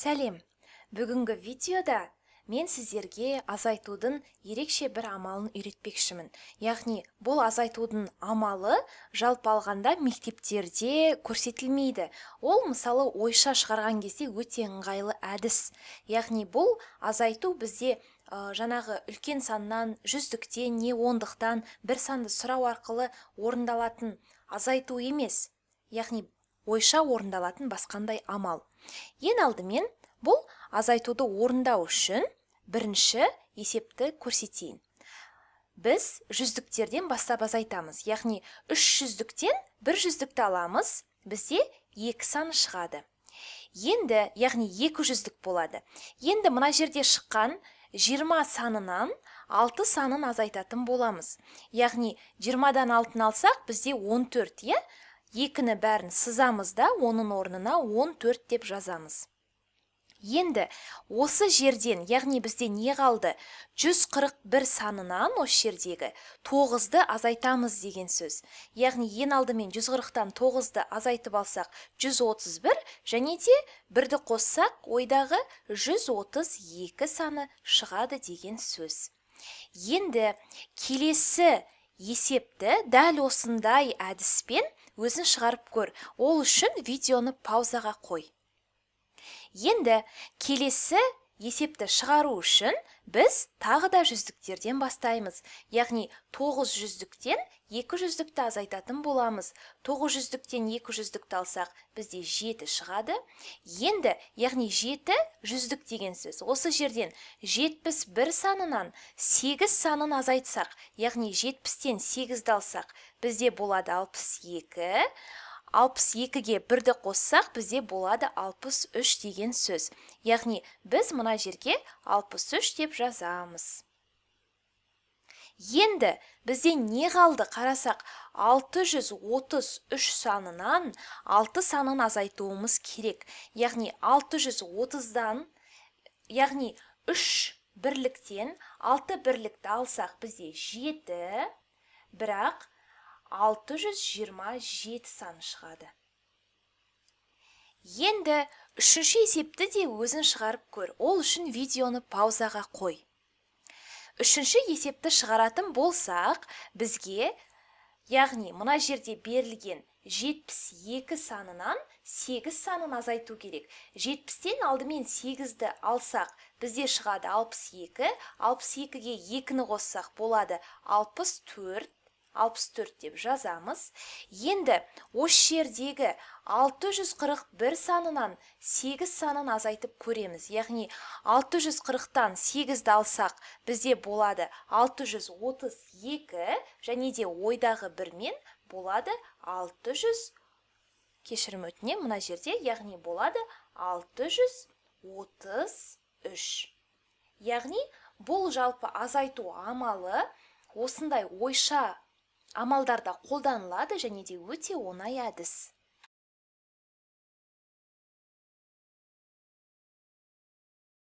сәлем бүгінгі видеода мен сіздерге азайтудың ерекше бір амалын үйретпекшімін яғни бұл азайтудың амалы жалпы алғанда мектептерде көрсетілмейді ол мысалы ойша шығарған кезде өте ыңғайлы әдіс яғни бұл азайту бізде жанағы жаңағы үлкен саннан жүздіктен не ондықтан бір санды сұрау арқылы орындалатын азайту емес яғни ойша орындалатын басқандай амал ең алдымен бұл азайтуды орындау үшін бірінші есепті көрсетейін біз жүздіктерден бастап азайтамыз яғни үш жүздіктен бір жүздікті аламыз бізде екі саны шығады енді яғни екі жүздік болады енді мына жерде шыққан 20 санынан 6 санын азайтатын боламыз яғни 20-дан алтын алсақ бізде 14 төрт иә екіні бәрін сызамыз да оның орнына 14 деп жазамыз енді осы жерден яғни бізде не қалды 141 санынан осы жердегі 9-ды азайтамыз деген сөз яғни ең алдымен 140-тан 9-ды азайтып алсақ 131 және де бірді қоссақ ойдағы 132 саны шығады деген сөз енді келесі есепті дәл осындай әдіспен өзің шығарып көр ол үшін видеоны паузаға қой енді келесі есепті шығару үшін біз тағы да жүздіктерден бастаймыз. Яғни 900 жүздіктен 200 дікті азайтатын боламыз. 900 жүздіктен 200 дікті алсақ, бізде 7 шығады. Енді, яғни 7 жүздік деген сөз. Осы жерден 71 санынан 8 санын азайтсақ, яғни 70-тен 8 ді алсақ, бізде болады 62. 62-ге бірді қоссақ бізде болады 63 деген сөз яғни біз мұна жерге 63 деп жазамыз енді бізде не қалды қарасақ 633 санынан 6 санын азайтуымыз керек яғни 630-дан яғни 3 бірліктен 6 бірлікті алсақ бізде 7 бірақ 627 саны шығады енді үшінші есепті де өзің шығарып көр ол үшін видеоны паузаға қой үшінші есепті шығаратын болсақ бізге яғни мұна жерде берілген 72 санынан 8 санын азайту керек 70-тен алдымен 8-ді алсақ бізде шығады 62 62-ге 2-ні қоссақ болады 64 64 деп жазамыз енді осы жердегі 641 санынан 8 санын азайтып көреміз яғни 640-тан 8-ді алсақ бізде болады 632 және де ойдағы бірмен болады 600 кешірім өтінем мына жерде яғни болады 633 яғни бұл жалпы азайту амалы осындай ойша амалдарда қолданылады және де өте оңай әдіс